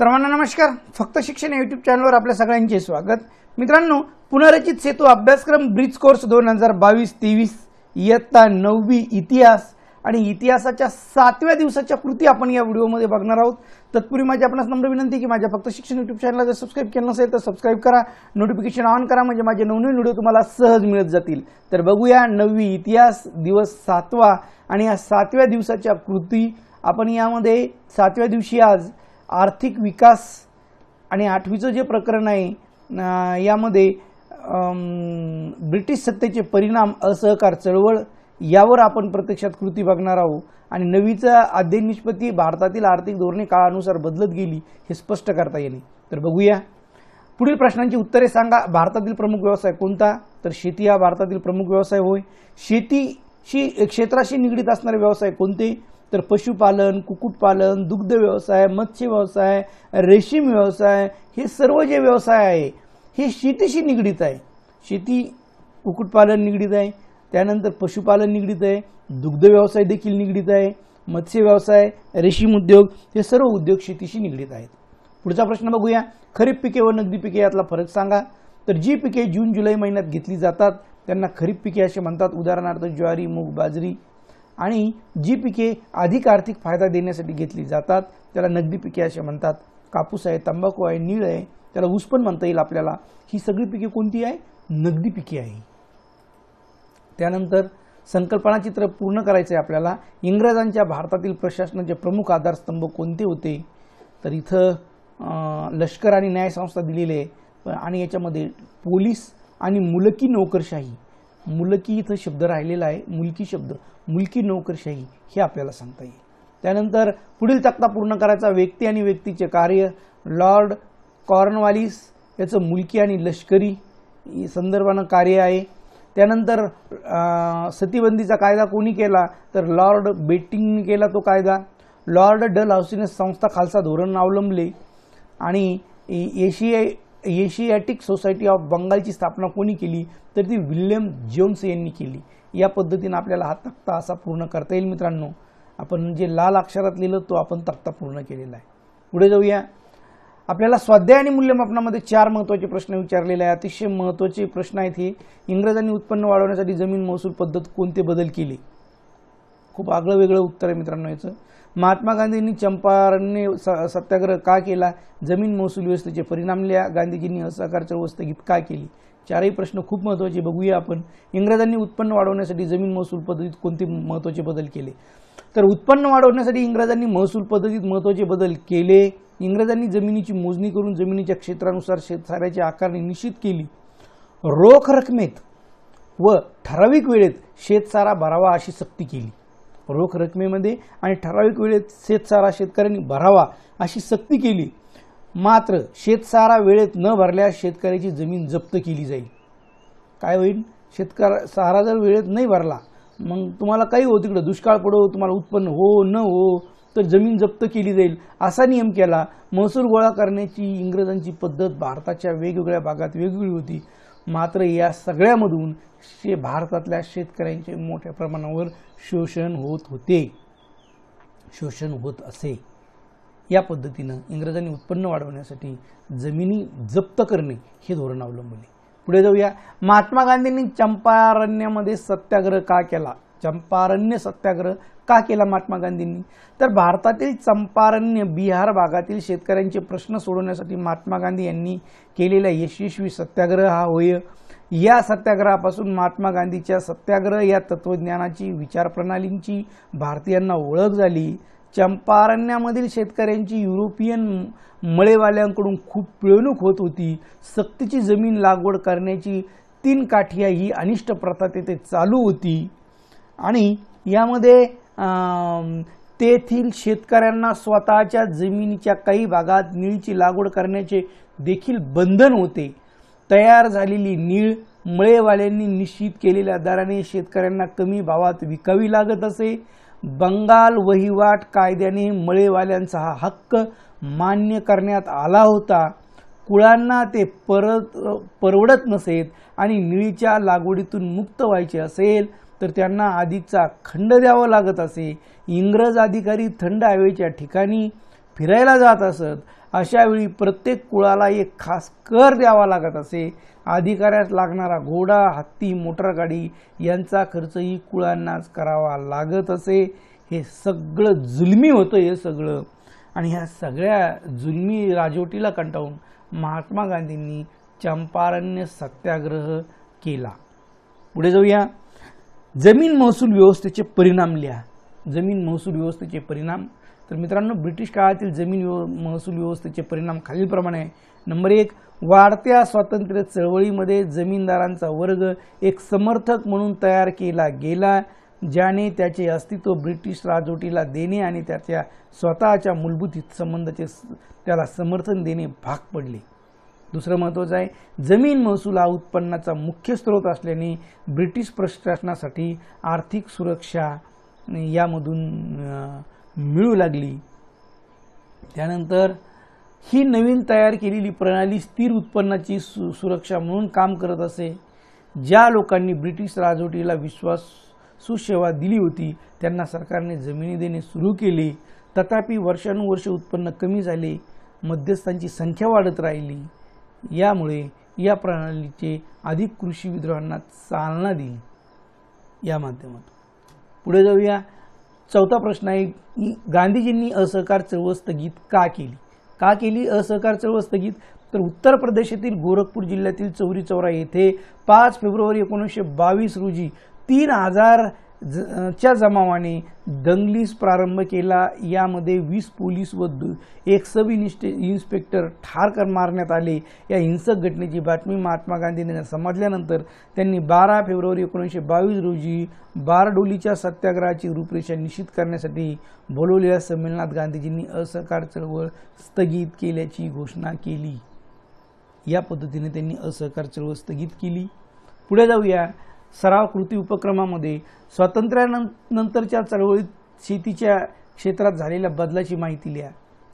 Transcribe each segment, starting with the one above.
सर्वांना नमस्कार फक्त शिक्षण युट्यूब चॅनलवर आपल्या सगळ्यांचे स्वागत मित्रांनो पुनरचित सेतू अभ्यासक्रम ब्रिज कोर्स दोन हजार बावीस तेवीस इयत्ता नववी इतिहास आणि इतिहासाच्या सातव्या दिवसाच्या कृती आपण या व्हिडिओमध्ये बघणार आहोत तत्पूर्वी माझी आपणास नम्र विनंती की माझ्या फक्त शिक्षण युट्यूब चॅनलला जर सबस्क्राईब केलं नसेल तर सबस्क्राईब करा नोटिफिकेशन ऑन करा म्हणजे माझे नवनवीन व्हिडिओ तुम्हाला सहज मिळत जातील तर बघूया नववी इतिहास दिवस सातवा आणि या सातव्या दिवसाच्या कृती आपण यामध्ये सातव्या दिवशी आज आर्थिक विकास आणि आठवीचं जे प्रकरण आहे यामध्ये ब्रिटिश सत्तेचे परिणाम असहकार चळवळ यावर आपण प्रत्यक्षात कृती बघणार आहोत आणि नवीचा अध्ययन निष्पत्ती भारतातील आर्थिक धोरणे काळानुसार बदलत गेली हे स्पष्ट करता येणे तर बघूया पुढील प्रश्नांची उत्तरे सांगा भारतातील प्रमुख व्यवसाय कोणता तर शेती हा भारतातील प्रमुख व्यवसाय होय शेतीशी क्षेत्राशी निगडीत असणारे व्यवसाय कोणते तर पशुपालन कुक्कुटपालन दुग्ध व्यवसाय मत्स्य व्यवसाय रेशीम व्यवसाय हे सर्व जे व्यवसाय आहे हे शेतीशी निगडीत आहे शेती कुक्कुटपालन निगडीत आहे त्यानंतर पशुपालन निगडीत आहे दुग्ध व्यवसाय देखील निगडीत आहे मत्स्य व्यवसाय रेशीम उद्योग हे सर्व उद्योग शेतीशी निगडीत आहेत पुढचा प्रश्न बघूया खरीप पिके व नगदी पिके यातला फरक सांगा तर जी पिके जून जुलै महिन्यात घेतली जातात त्यांना खरीप पिके असे म्हणतात उदाहरणार्थ ज्वारी मूग बाजरी आणि जी पिके अधिक आर्थिक फायदा देण्यासाठी घेतली जातात त्याला नगदी पिके असे म्हणतात कापूस आहे तंबाखू आहे नीळ आहे त्याला ऊस पण म्हणता येईल आपल्याला ही सगळी पिके कोणती आहे नगदी पिके आहे त्यानंतर संकल्पना चित्र पूर्ण करायचं आहे आपल्याला इंग्रजांच्या भारतातील प्रशासनाचे प्रमुख आधारस्तंभ कोणते होते तर इथं लष्कर आणि न्यायसंस्था दिलेले आहे आणि याच्यामध्ये पोलीस आणि मुलकी नोकरशाही मुलकी इथं शब्द राहिलेला आहे मुलकी शब्द मुलकी नोकरशाही हे आपल्याला सांगता येईल त्यानंतर पुढील तक्ता पूर्ण करायचा व्यक्ती आणि व्यक्तीचे कार्य लॉर्ड कॉर्नवालिस याचं मुलकी आणि लष्करी संदर्भानं कार्य आहे त्यानंतर सतीबंदीचा कायदा कोणी केला तर लॉर्ड बेटिंगने केला तो कायदा लॉर्ड डल हाऊसिनेस संस्था खालसा धोरण अवलंबले आणि एशियाई एशियाटिक सोसायटी ऑफ बंगालची स्थापना कोणी केली तर ती विल्यम जोन्स यांनी केली या पद्धतीनं आपल्याला हा तक्ता असा पूर्ण करता येईल मित्रांनो आपण जे लाल अक्षरात लिहिलं तो आपण तक्ता पूर्ण केलेला आहे पुढे जाऊया आपल्याला स्वाध्याय आणि मूल्यमापनामध्ये चार महत्त्वाचे प्रश्न विचारलेले आहे अतिशय महत्त्वाचे प्रश्न आहेत हे इंग्रजांनी उत्पन्न वाढवण्यासाठी जमीन महसूल पद्धत कोणते बदल केले खूप आगळं वेगळं उत्तर आहे मित्रांनो याचं महात्मा गांधींनी चंपारण्य सत्याग्रह का केला जमीन महसूल व्यवस्थेचे परिणाम लिहा गांधीजींनी असहकार चळवळ का केली चारही प्रश्न खूप महत्त्वाचे बघूया आपण इंग्रजांनी उत्पन्न वाढवण्यासाठी जमीन महसूल पद्धतीत कोणते महत्त्वाचे बदल केले तर उत्पन्न वाढवण्यासाठी इंग्रजांनी महसूल पद्धतीत महत्त्वाचे बदल केले इंग्रजांनी जमिनीची मोजणी करून जमिनीच्या क्षेत्रानुसार शेतसाऱ्याची आकारणी निश्चित केली रोख रकमेत व ठराविक वेळेत शेतसारा भरावा अशी सक्ती केली रोख रकमेमध्ये आणि ठराविक वेळेत शेतसारा शेतकऱ्यांनी भरावा अशी सक्ती केली मात्र शेतसारा वेळेत न भरल्यास शेतकऱ्याची जमीन जप्त केली जाईल काय होईल शेतकऱ्या सारा जर वेळेत नाही भरला मग तुम्हाला काही हो तिकडं दुष्काळ पडो तुम्हाला उत्पन्न हो न हो तर जमीन जप्त केली जाईल असा नियम केला महसूल गोळा करण्याची इंग्रजांची पद्धत भारताच्या वेगवेगळ्या भागात वेगवेगळी होती मात्र या सगळ्यामधून शे भारतातल्या शेतकऱ्यांचे मोठ्या प्रमाणावर शोषण होत होते शोषण होत असे या पद्धतीनं इंग्रजांनी उत्पन्न वाढवण्यासाठी जमिनी जप्त करणे हे धोरण अवलंबले पुढे जाऊया महात्मा गांधींनी चंपारण्यामध्ये सत्याग्रह का केला चंपारण्य सत्याग्रह का केला महात्मा गांधींनी तर भारतातील चंपारण्य बिहार भागातील शेतकऱ्यांचे प्रश्न सोडवण्यासाठी महात्मा गांधी यांनी केलेला यशस्वी सत्याग्रह हा होय या सत्याग्रहापासून महात्मा गांधीच्या सत्याग्रह या तत्वज्ञानाची विचारप्रणालींची भारतीयांना ओळख झाली चंपारण्यामधील शेतकऱ्यांची युरोपियन मळेवाल्यांकडून खूप पिळवणूक होत होती सक्तीची जमीन लागवड करण्याची तीन काठिया ही अनिष्ट प्रथा तेथे चालू होती आणि यामध्ये तेथील शेतकऱ्यांना स्वतःच्या जमिनीच्या काही भागात नीळची लागवड करण्याचे देखील बंधन होते तयार झालेली नीळ मळेवाल्यांनी निश्चित केलेल्या दराने शेतकऱ्यांना कमी भावात विकावी लागत असे बंगाल वहिवाट कायद्याने मळेवाल्यांचा हा हक्क मान्य करण्यात आला होता कुळांना ते परत परवडत नसेत आणि निळीच्या लागवडीतून मुक्त व्हायचे असेल तर त्यांना आधीचा खंड द्यावा लागत असे इंग्रज अधिकारी थंड हवेच्या ठिकाणी फिरायला जात असत अशावेळी प्रत्येक कुळाला एक खास कर द्यावा लागत असे अधिकाऱ्यास लागणारा घोडा हत्ती गाडी यांचा खर्चही कुळांनाच करावा लागत असे हे सगळं जुलमी होतं हे सगळं आणि ह्या सगळ्या जुलमी राजवटीला कंटाळून महात्मा गांधींनी चंपारण्य सत्याग्रह केला पुढे जाऊया जमीन महसूल व्यवस्थेचे परिणाम लिहा जमीन महसूल व्यवस्थेचे परिणाम तर मित्रांनो ब्रिटिश काळातील जमीन व्यव महसूल व्यवस्थेचे परिणाम खालीलप्रमाणे नंबर एक वाढत्या स्वातंत्र्य चळवळीमध्ये जमीनदारांचा वर्ग एक समर्थक म्हणून तयार केला गेला ज्याने त्याचे अस्तित्व ब्रिटिश राजवटीला देणे आणि त्याच्या स्वतःच्या मूलभूत हितसंबंधाचे त्याला समर्थन देणे भाग पडले दुसरं महत्त्वाचं आहे जमीन महसूल हा उत्पन्नाचा मुख्य स्रोत असल्याने ब्रिटिश प्रशासनासाठी आर्थिक सुरक्षा यामधून मिळू लागली त्यानंतर ही नवीन तयार केलेली प्रणाली स्थिर उत्पन्नाची सु सुरक्षा म्हणून काम करत असे ज्या लोकांनी ब्रिटिश राजवटीला विश्वास सुसेवा दिली होती त्यांना सरकारने जमिनी देणे सुरू केले तथापि वर्षानुवर्ष उत्पन्न कमी झाले मध्यस्थांची संख्या वाढत राहिली यामुळे या प्रणालीचे अधिक कृषी विद्रोहांना चालना देईल या माध्यमातून पुढे जाऊया चौथा प्रश्न आहे गांधीजींनी असहकार चळवळ स्थगित का केली का केली असहकार चळवळ स्थगित तर उत्तर प्रदेशातील गोरखपूर जिल्ह्यातील चौरी चौरा येथे पाच फेब्रुवारी एकोणीसशे बावीस रोजी तीन हजार च्या जमावाने दंगलीस प्रारंभ केला यामध्ये वीस पोलीस व एक सब इन्स्टे इन्स्पेक्टर ठार कर मारण्यात आले या हिंसक घटनेची बातमी महात्मा गांधींनी समजल्यानंतर त्यांनी बारा फेब्रुवारी एकोणीसशे बावीस रोजी बारडोलीच्या सत्याग्रहाची रूपरेषा निश्चित करण्यासाठी बोलवलेल्या संमेलनात गांधीजींनी असहकार चळवळ स्थगित केल्याची घोषणा केली या पद्धतीने त्यांनी असहकार चळवळ स्थगित केली पुढे जाऊया सराव कृती उपक्रमामध्ये स्वातंत्र्यानंतरच्या चळवळीत शेतीच्या क्षेत्रात झालेल्या बदलाची माहिती लिहा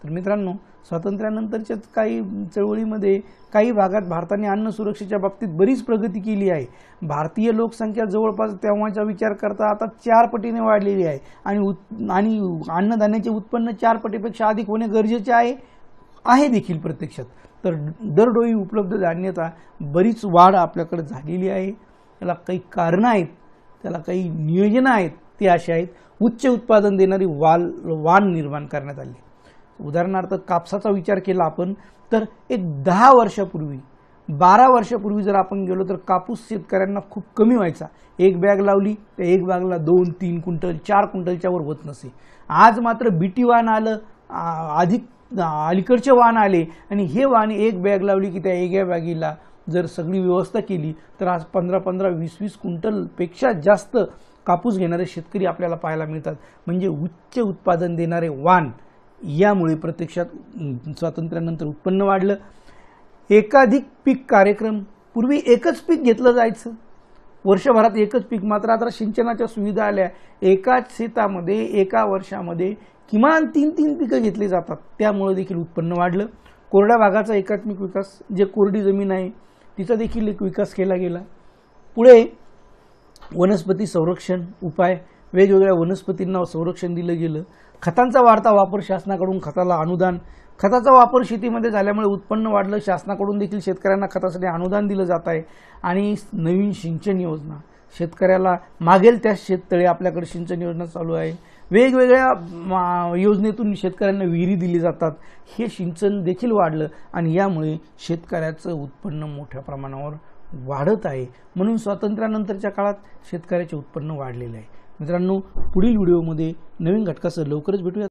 तर मित्रांनो स्वातंत्र्यानंतरच्या काही चळवळीमध्ये काही भागात भारताने अन्न सुरक्षेच्या बाबतीत बरीच प्रगती केली आहे भारतीय लोकसंख्या जवळपास तेव्हाचा विचार करता आता चार पटीने वाढलेली आहे आणि उत् आणि अन्नधान्याचे उत्पन्न चार पटीपेक्षा अधिक होणे गरजेचे आहे आहे देखील प्रत्यक्षात तर दरडोई उपलब्ध धान्यता बरीच वाढ आपल्याकडे झालेली आहे त्याला काही कारणं आहेत त्याला काही नियोजनं आहेत ती अशी आहेत उच्च उत्पादन देणारी वाल वाण निर्माण करण्यात आली उदाहरणार्थ कापसाचा विचार केला आपण तर एक दहा वर्षापूर्वी बारा वर्षापूर्वी जर आपण गेलो तर कापूस शेतकऱ्यांना खूप कमी व्हायचा एक बॅग लावली तर एक बॅगला दोन तीन क्विंटल चार क्विंटलच्यावर होत नसे आज मात्र बीटी वाहन आलं अधिक अलीकडचे वाहन आले आणि हे वाहन एक बॅग लावली की त्या एक बॅगीला जर सगळी व्यवस्था केली तर आज पंधरा पंधरा वीस वीस क्विंटलपेक्षा जास्त कापूस घेणारे शेतकरी आपल्याला पाहायला मिळतात म्हणजे उच्च उत्पादन देणारे वान यामुळे प्रत्यक्षात स्वातंत्र्यानंतर उत्पन्न वाढलं एकाधिक पीक कार्यक्रम पूर्वी एकच पीक घेतलं जायचं वर्षभरात एकच पीक मात्र आता सिंचनाच्या सुविधा आल्या एकाच शेतामध्ये एका वर्षामध्ये किमान तीन तीन पिकं घेतली जातात त्यामुळे देखील उत्पन्न वाढलं कोरड्या भागाचा एकात्मिक विकास जे कोरडी जमीन आहे तिचा देखील एक विकास केला गेला पुढे वनस्पती संरक्षण उपाय वेगवेगळ्या वनस्पतींना संरक्षण दिलं गेलं खतांचा वाढता वापर शासनाकडून खताला अनुदान खताचा वापर शेतीमध्ये झाल्यामुळे उत्पन्न वाढलं शासनाकडून देखील शेतकऱ्यांना खतासाठी अनुदान दिलं जात आहे आणि नवीन सिंचन योजना शेतकऱ्याला मागेल त्या शेततळे आपल्याकडे सिंचन योजना चालू आहे वेगवेगळ्या योजनेतून शेतकऱ्यांना विहिरी दिली जातात हे सिंचन देखील वाढलं आणि यामुळे शेतकऱ्याचं उत्पन्न मोठ्या प्रमाणावर वाढत आहे म्हणून स्वातंत्र्यानंतरच्या काळात शेतकऱ्याचे उत्पन्न वाढलेलं आहे मित्रांनो पुढील व्हिडिओमध्ये नवीन घटकासह लवकरच भेटूया